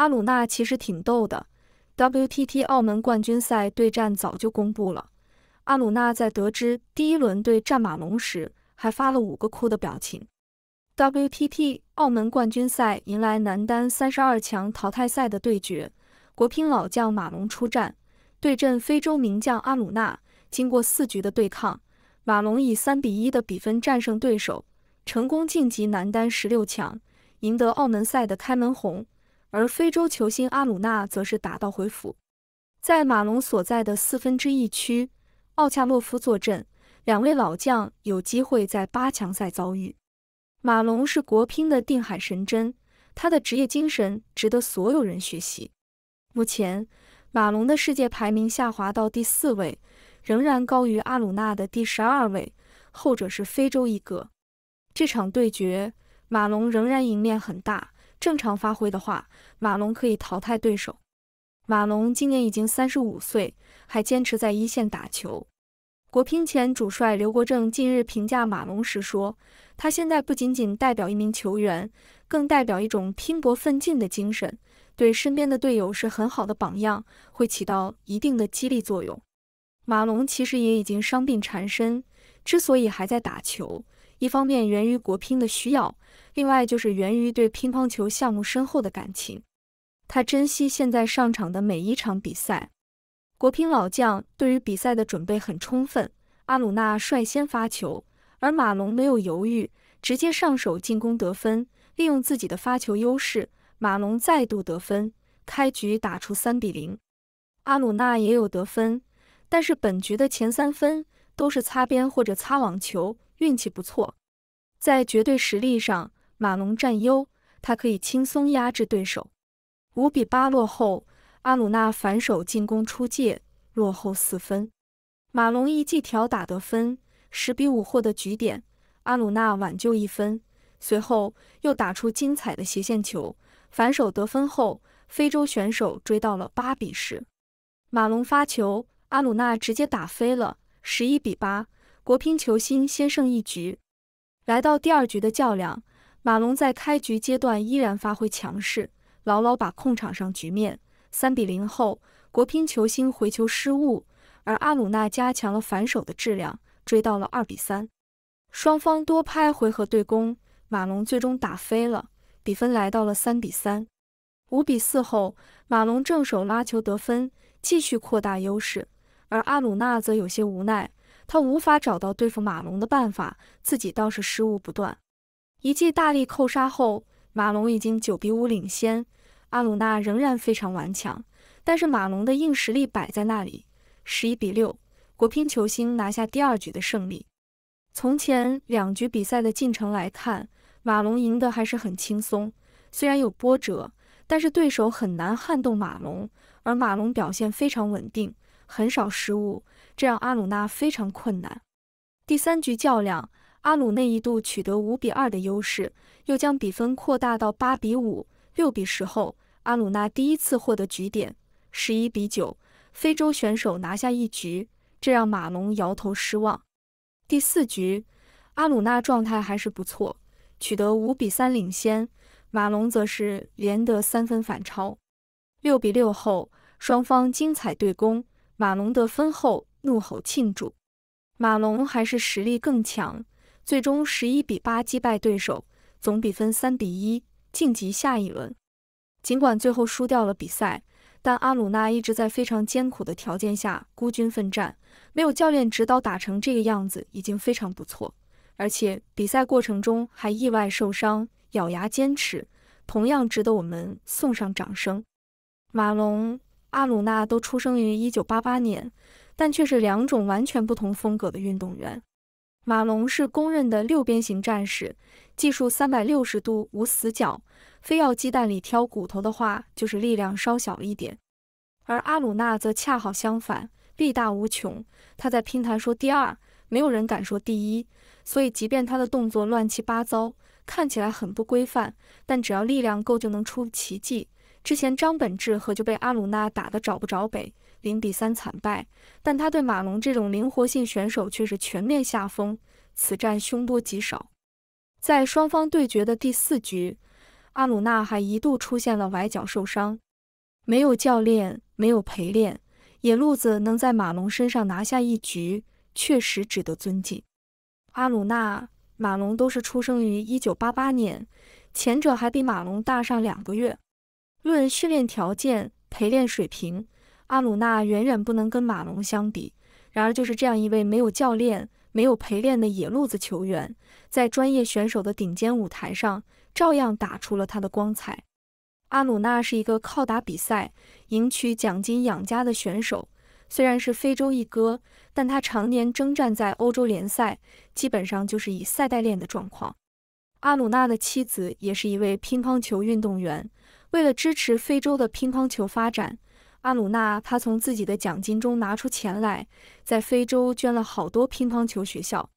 阿鲁纳其实挺逗的。WTT 澳门冠军赛对战早就公布了。阿鲁纳在得知第一轮对战马龙时，还发了五个哭的表情。WTT 澳门冠军赛迎来男单三十二强淘汰赛的对决，国乒老将马龙出战，对阵非洲名将阿鲁纳。经过四局的对抗，马龙以三比一的比分战胜对手，成功晋级男单十六强，赢得澳门赛的开门红。而非洲球星阿鲁纳则是打道回府。在马龙所在的四分之一区，奥恰洛夫坐镇，两位老将有机会在八强赛遭遇。马龙是国乒的定海神针，他的职业精神值得所有人学习。目前，马龙的世界排名下滑到第四位，仍然高于阿鲁纳的第十二位，后者是非洲一哥。这场对决，马龙仍然赢面很大。正常发挥的话，马龙可以淘汰对手。马龙今年已经三十五岁，还坚持在一线打球。国乒前主帅刘国正近日评价马龙时说：“他现在不仅仅代表一名球员，更代表一种拼搏奋进的精神，对身边的队友是很好的榜样，会起到一定的激励作用。”马龙其实也已经伤病缠身，之所以还在打球。一方面源于国乒的需要，另外就是源于对乒乓球项目深厚的感情。他珍惜现在上场的每一场比赛。国乒老将对于比赛的准备很充分。阿鲁纳率先发球，而马龙没有犹豫，直接上手进攻得分，利用自己的发球优势，马龙再度得分，开局打出三比零。阿鲁纳也有得分，但是本局的前三分。都是擦边或者擦网球，运气不错。在绝对实力上，马龙占优，他可以轻松压制对手。五比八落后，阿鲁纳反手进攻出界，落后四分。马龙一记挑打得分，十比五获得局点。阿鲁纳挽救一分，随后又打出精彩的斜线球，反手得分后，非洲选手追到了八比十。马龙发球，阿鲁纳直接打飞了。十一比八，国乒球星先胜一局。来到第二局的较量，马龙在开局阶段依然发挥强势，牢牢把控场上局面。三比零后，国乒球星回球失误，而阿鲁纳加强了反手的质量，追到了二比三。双方多拍回合对攻，马龙最终打飞了，比分来到了三比三。五比四后，马龙正手拉球得分，继续扩大优势。而阿鲁纳则有些无奈，他无法找到对付马龙的办法，自己倒是失误不断。一记大力扣杀后，马龙已经九比五领先，阿鲁纳仍然非常顽强，但是马龙的硬实力摆在那里，十一比六，国乒球星拿下第二局的胜利。从前两局比赛的进程来看，马龙赢得还是很轻松，虽然有波折，但是对手很难撼动马龙，而马龙表现非常稳定。很少失误，这让阿鲁纳非常困难。第三局较量，阿鲁内一度取得五比二的优势，又将比分扩大到八比五、六比十后，阿鲁纳第一次获得局点，十一比九，非洲选手拿下一局，这让马龙摇头失望。第四局，阿鲁纳状态还是不错，取得五比三领先，马龙则是连得三分反超，六比六后，双方精彩对攻。马龙得分后怒吼庆祝，马龙还是实力更强，最终十一比八击败对手，总比分三比一晋级下一轮。尽管最后输掉了比赛，但阿鲁纳一直在非常艰苦的条件下孤军奋战，没有教练指导打成这个样子已经非常不错，而且比赛过程中还意外受伤，咬牙坚持，同样值得我们送上掌声。马龙。阿鲁纳都出生于一九八八年，但却是两种完全不同风格的运动员。马龙是公认的六边形战士，技术三百六十度无死角，非要鸡蛋里挑骨头的话，就是力量稍小一点。而阿鲁纳则恰好相反，力大无穷。他在乒台说第二，没有人敢说第一。所以，即便他的动作乱七八糟，看起来很不规范，但只要力量够，就能出奇迹。之前张本智和就被阿鲁纳打得找不着北，零比三惨败。但他对马龙这种灵活性选手却是全面下风，此战凶多吉少。在双方对决的第四局，阿鲁纳还一度出现了崴脚受伤，没有教练，没有陪练，野路子能在马龙身上拿下一局，确实值得尊敬。阿鲁纳、马龙都是出生于一九八八年，前者还比马龙大上两个月。论训练条件、陪练水平，阿鲁纳远远不能跟马龙相比。然而，就是这样一位没有教练、没有陪练的野路子球员，在专业选手的顶尖舞台上，照样打出了他的光彩。阿鲁纳是一个靠打比赛赢取奖金养家的选手，虽然是非洲一哥，但他常年征战在欧洲联赛，基本上就是以赛代练的状况。阿鲁纳的妻子也是一位乒乓球运动员。为了支持非洲的乒乓球发展，阿鲁纳他从自己的奖金中拿出钱来，在非洲捐了好多乒乓球学校。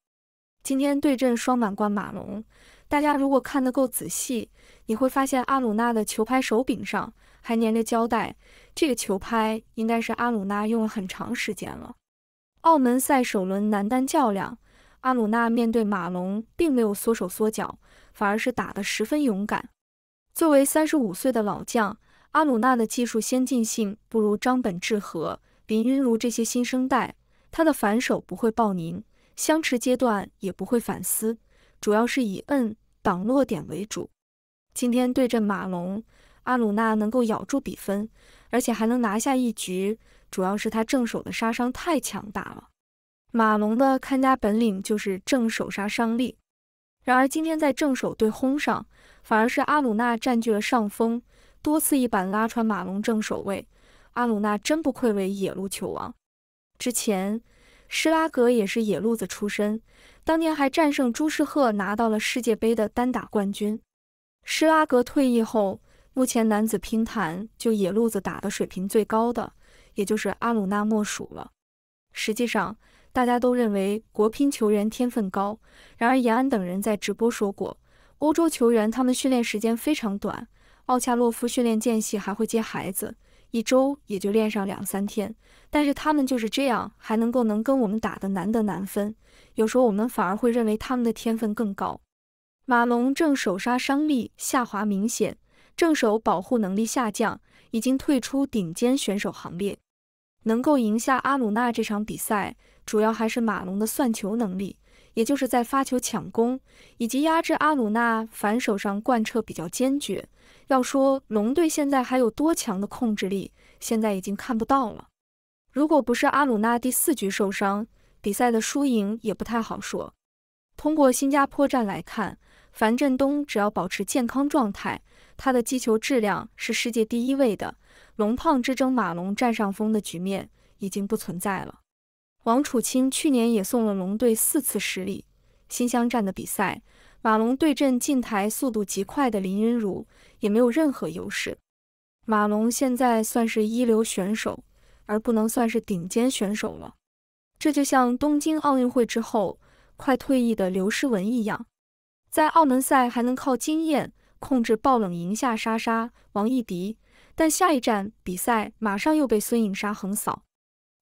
今天对阵双满贯马龙，大家如果看得够仔细，你会发现阿鲁纳的球拍手柄上还粘着胶带，这个球拍应该是阿鲁纳用了很长时间了。澳门赛首轮男单较量，阿鲁纳面对马龙并没有缩手缩脚，反而是打得十分勇敢。作为三十五岁的老将，阿鲁纳的技术先进性不如张本智和、林昀儒这些新生代。他的反手不会暴拧，相持阶段也不会反思，主要是以摁挡落点为主。今天对阵马龙，阿鲁纳能够咬住比分，而且还能拿下一局，主要是他正手的杀伤太强大了。马龙的看家本领就是正手杀伤力。然而，今天在正手对轰上，反而是阿鲁纳占据了上风，多次一板拉穿马龙正手位。阿鲁纳真不愧为野路球王。之前，施拉格也是野路子出身，当年还战胜朱世赫拿到了世界杯的单打冠军。施拉格退役后，目前男子乒坛就野路子打的水平最高的，也就是阿鲁纳莫属了。实际上，大家都认为国乒球员天分高，然而严安等人在直播说过，欧洲球员他们训练时间非常短，奥恰洛夫训练间隙还会接孩子，一周也就练上两三天，但是他们就是这样还能够能跟我们打得难得难分，有时候我们反而会认为他们的天分更高。马龙正手杀伤力下滑明显，正手保护能力下降，已经退出顶尖选手行列，能够赢下阿鲁纳这场比赛。主要还是马龙的算球能力，也就是在发球抢攻以及压制阿鲁纳反手上贯彻比较坚决。要说龙队现在还有多强的控制力，现在已经看不到了。如果不是阿鲁纳第四局受伤，比赛的输赢也不太好说。通过新加坡站来看，樊振东只要保持健康状态，他的击球质量是世界第一位的。龙胖之争，马龙占上风的局面已经不存在了。王楚钦去年也送了龙队四次失利。新乡站的比赛，马龙对阵进台速度极快的林昀儒，也没有任何优势。马龙现在算是一流选手，而不能算是顶尖选手了。这就像东京奥运会之后快退役的刘诗雯一样，在澳门赛还能靠经验控制爆冷赢下莎莎、王艺迪，但下一站比赛马上又被孙颖莎横扫。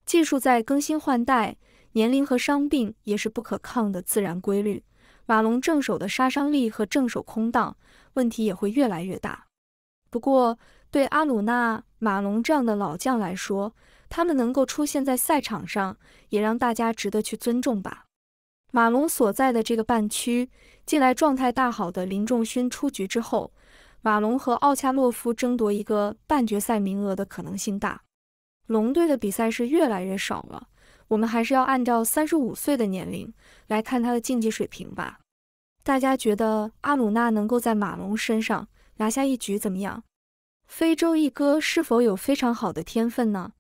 技术在更新换代，年龄和伤病也是不可抗的自然规律。马龙正手的杀伤力和正手空档问题也会越来越大。不过，对阿鲁纳、马龙这样的老将来说，他们能够出现在赛场上，也让大家值得去尊重吧。马龙所在的这个半区，近来状态大好的林仲勋出局之后，马龙和奥恰洛夫争夺一个半决赛名额的可能性大。龙队的比赛是越来越少了，我们还是要按照三十五岁的年龄来看他的竞技水平吧。大家觉得阿鲁纳能够在马龙身上拿下一局怎么样？非洲一哥是否有非常好的天分呢？